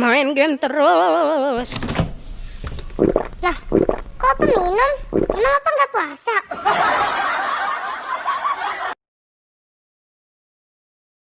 main game terus. Lah, kok aku minum? Emang apa nggak puasa?